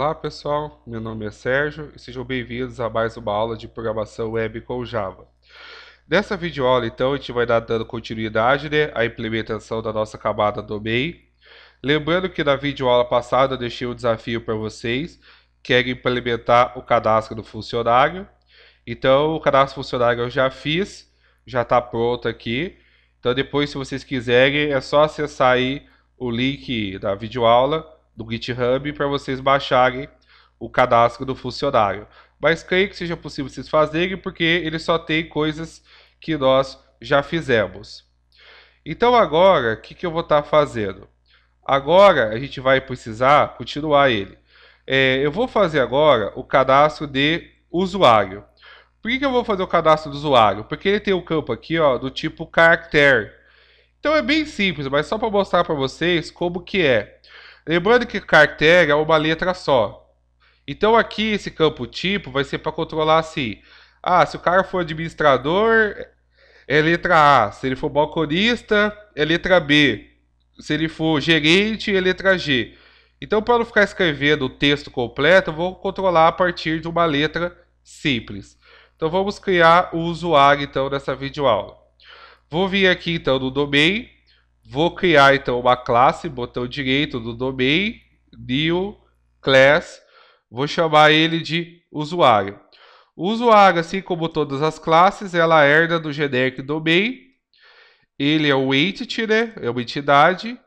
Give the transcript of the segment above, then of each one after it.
Olá pessoal, meu nome é Sérgio e sejam bem-vindos a mais uma aula de programação web com Java. Nessa videoaula então a gente vai dar dando continuidade né, à implementação da nossa camada do MEI. Lembrando que na videoaula passada eu deixei um desafio para vocês, que é implementar o cadastro do funcionário. Então o cadastro funcionário eu já fiz, já está pronto aqui. Então depois se vocês quiserem é só acessar aí o link da videoaula do GitHub para vocês baixarem o cadastro do funcionário. Mas creio que seja possível vocês fazerem, porque ele só tem coisas que nós já fizemos. Então agora, o que, que eu vou estar tá fazendo? Agora a gente vai precisar continuar ele. É, eu vou fazer agora o cadastro de usuário. Por que, que eu vou fazer o cadastro do usuário? Porque ele tem um campo aqui ó, do tipo caractere. Então é bem simples, mas só para mostrar para vocês como que é. Lembrando que carteira é uma letra só. Então aqui esse campo tipo vai ser para controlar assim. Ah, se o cara for administrador, é letra A. Se ele for balconista, é letra B. Se ele for gerente, é letra G. Então, para não ficar escrevendo o texto completo, eu vou controlar a partir de uma letra simples. Então, vamos criar o usuário então, dessa videoaula. Vou vir aqui então no domain Vou criar então uma classe, botão direito do domain, new class, vou chamar ele de usuário. O usuário, assim como todas as classes, ela herda do generic domain. Ele é um entity, né? É uma entidade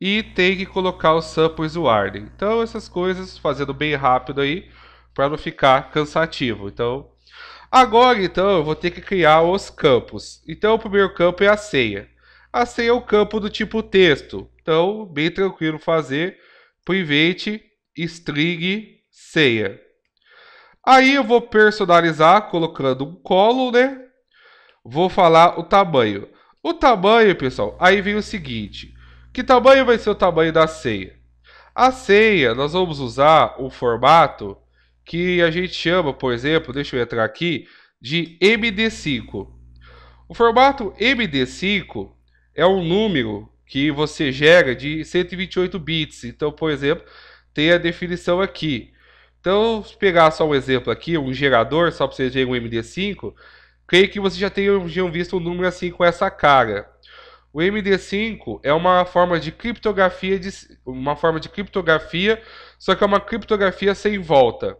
e tem que colocar o samples warning. Então essas coisas fazendo bem rápido aí para não ficar cansativo. Então agora então eu vou ter que criar os campos. Então o primeiro campo é a senha. A senha é o campo do tipo texto. Então, bem tranquilo fazer. Private string senha. Aí eu vou personalizar colocando um colo, né? Vou falar o tamanho. O tamanho, pessoal, aí vem o seguinte. Que tamanho vai ser o tamanho da senha? A senha, nós vamos usar o formato que a gente chama, por exemplo, deixa eu entrar aqui, de MD5. O formato MD5, é um número que você gera de 128 bits. Então, por exemplo, tem a definição aqui. Então, se pegar só um exemplo aqui, um gerador, só para vocês verem um MD5, creio que vocês já tenham, já visto um número assim com essa cara. O MD5 é uma forma de criptografia, de, uma forma de criptografia, só que é uma criptografia sem volta.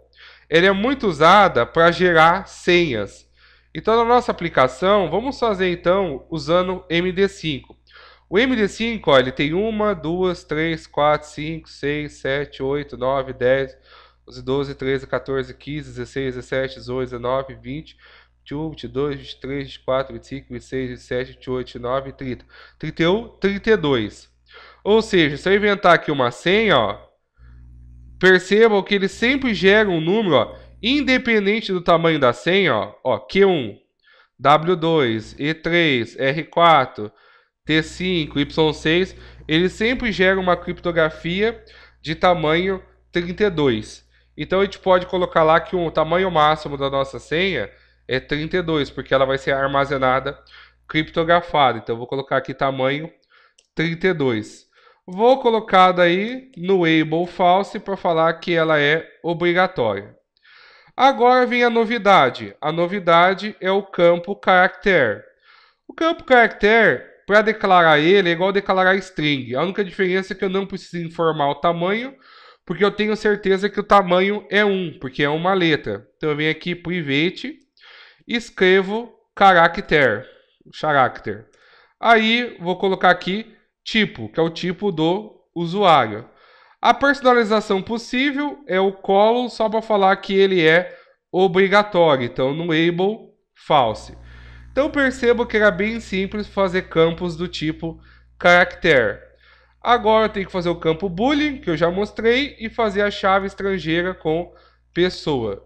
Ela é muito usada para gerar senhas. Então, na nossa aplicação, vamos fazer então usando MD5. O MD5 ó, ele tem 1, 2, 3, 4, 5, 6, 7, 8, 9, 10, 11, 12, 13, 14, 15, 16, 17, 18, 19, 20, 21, 22, 23, 24, 25, 26, 27, 28, 29, 30, 31, 32. Ou seja, se eu inventar aqui uma senha, ó, percebam que ele sempre gera um número ó, Independente do tamanho da senha, ó, ó, Q1, W2, E3, R4, T5, Y6, ele sempre gera uma criptografia de tamanho 32. Então a gente pode colocar lá que o tamanho máximo da nossa senha é 32, porque ela vai ser armazenada criptografada. Então vou colocar aqui tamanho 32. Vou colocar daí no able false para falar que ela é obrigatória. Agora vem a novidade. A novidade é o campo character. O campo character, para declarar ele, é igual declarar string. A única diferença é que eu não preciso informar o tamanho, porque eu tenho certeza que o tamanho é 1, porque é uma letra. Então eu venho aqui private, escrevo character, character. Aí vou colocar aqui tipo, que é o tipo do usuário. A personalização possível é o colo, só para falar que ele é obrigatório. Então, no able, false. Então, percebo que era bem simples fazer campos do tipo caractere. Agora, eu tenho que fazer o campo boolean, que eu já mostrei, e fazer a chave estrangeira com pessoa.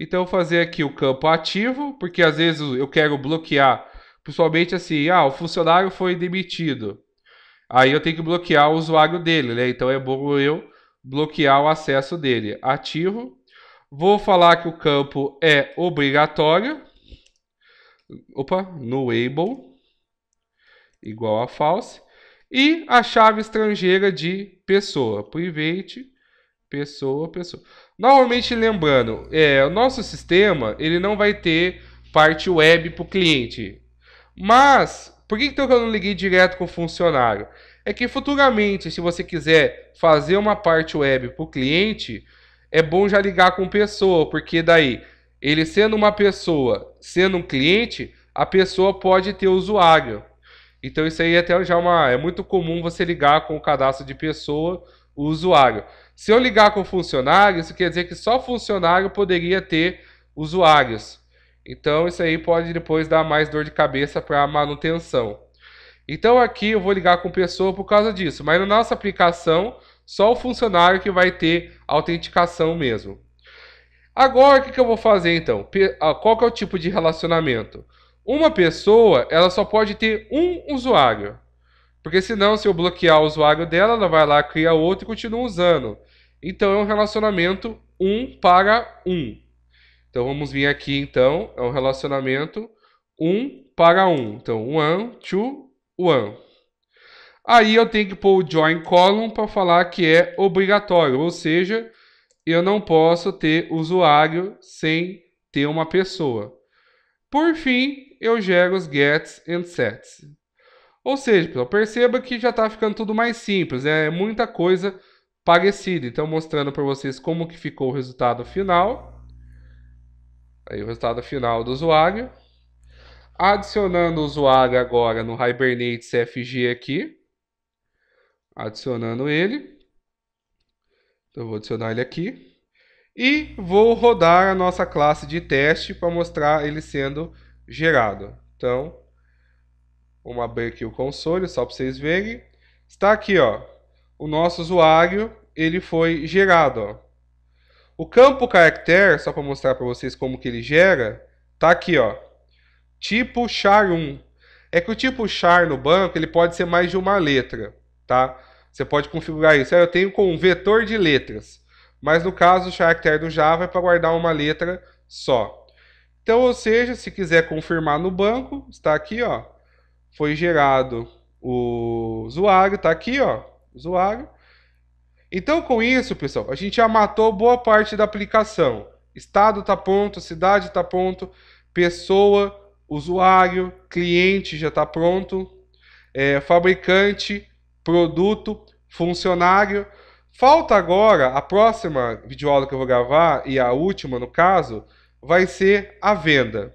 Então, eu vou fazer aqui o campo ativo, porque às vezes eu quero bloquear, principalmente assim, ah, o funcionário foi demitido. Aí eu tenho que bloquear o usuário dele, né? Então é bom eu bloquear o acesso dele. Ativo. Vou falar que o campo é obrigatório. Opa, no able igual a false e a chave estrangeira de pessoa, private pessoa, pessoa. Normalmente lembrando, é, o nosso sistema ele não vai ter parte web para o cliente, mas por que então eu não liguei direto com o funcionário? É que futuramente, se você quiser fazer uma parte web para o cliente, é bom já ligar com pessoa, porque daí, ele sendo uma pessoa, sendo um cliente, a pessoa pode ter usuário. Então isso aí é até já uma é muito comum você ligar com o cadastro de pessoa, o usuário. Se eu ligar com funcionário, isso quer dizer que só funcionário poderia ter usuários. Então isso aí pode depois dar mais dor de cabeça para manutenção. Então aqui eu vou ligar com pessoa por causa disso, mas na nossa aplicação só o funcionário que vai ter autenticação mesmo. Agora o que, eu vou fazer então? Ah, qual que é o tipo de relacionamento? Uma pessoa ela só pode ter um usuário, porque senão se eu bloquear o usuário dela, ela vai lá, cria outro e continua usando. Então é um relacionamento um para um. Então vamos vir aqui então, é um relacionamento um para um. Então one, two, one. Aí eu tenho que pôr o join column para falar que é obrigatório, ou seja, eu não posso ter usuário sem ter uma pessoa. Por fim, eu gero os gets and sets. Ou seja, pessoal, perceba que já está ficando tudo mais simples, né? é muita coisa parecida. Então, mostrando para vocês como que ficou o resultado final. Aí o resultado final do usuário. Adicionando o usuário agora no Hibernate CFG aqui. Adicionando ele. Então eu vou adicionar ele aqui. E vou rodar a nossa classe de teste para mostrar ele sendo gerado. Então, vamos abrir aqui o console só para vocês verem. Está aqui, ó. O nosso usuário, ele foi gerado, ó. O campo character, só para mostrar para vocês como que ele gera, tá aqui, ó. Tipo char1. É que o tipo char no banco, ele pode ser mais de uma letra, tá? Você pode configurar isso. Ah, eu tenho com um vetor de letras. Mas no caso, o character do Java é para guardar uma letra só. Então, ou seja, se quiser confirmar no banco, está aqui, ó. Foi gerado o usuário, está aqui, ó. Usuário. Então, com isso, pessoal, a gente já matou boa parte da aplicação. Estado está pronto, cidade está pronto, pessoa, usuário, cliente já está pronto, é, fabricante, produto, funcionário. Falta agora, a próxima videoaula que eu vou gravar, e a última no caso, vai ser a venda.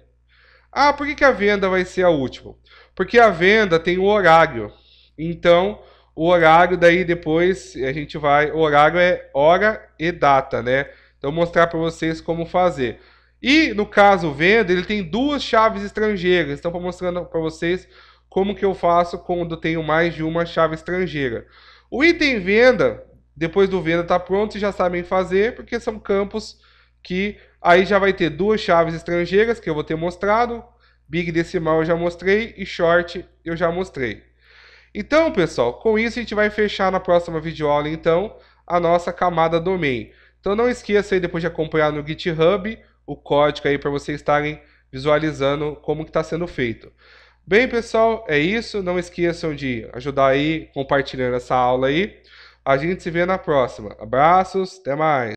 Ah, por que, que a venda vai ser a última? Porque a venda tem um horário. Então, o horário, daí depois a gente vai. O horário é hora e data, né? Então, mostrar para vocês como fazer. E no caso venda, ele tem duas chaves estrangeiras. Então, mostrando para vocês como que eu faço quando tenho mais de uma chave estrangeira. O item venda, depois do venda está pronto, já sabem fazer, porque são campos que aí já vai ter duas chaves estrangeiras que eu vou ter mostrado. Big decimal eu já mostrei e short eu já mostrei. Então, pessoal, com isso a gente vai fechar na próxima videoaula, então, a nossa camada domain. Então não esqueça aí depois de acompanhar no GitHub o código aí para vocês estarem visualizando como que está sendo feito. Bem, pessoal, é isso. Não esqueçam de ajudar aí compartilhando essa aula aí. A gente se vê na próxima. Abraços, até mais.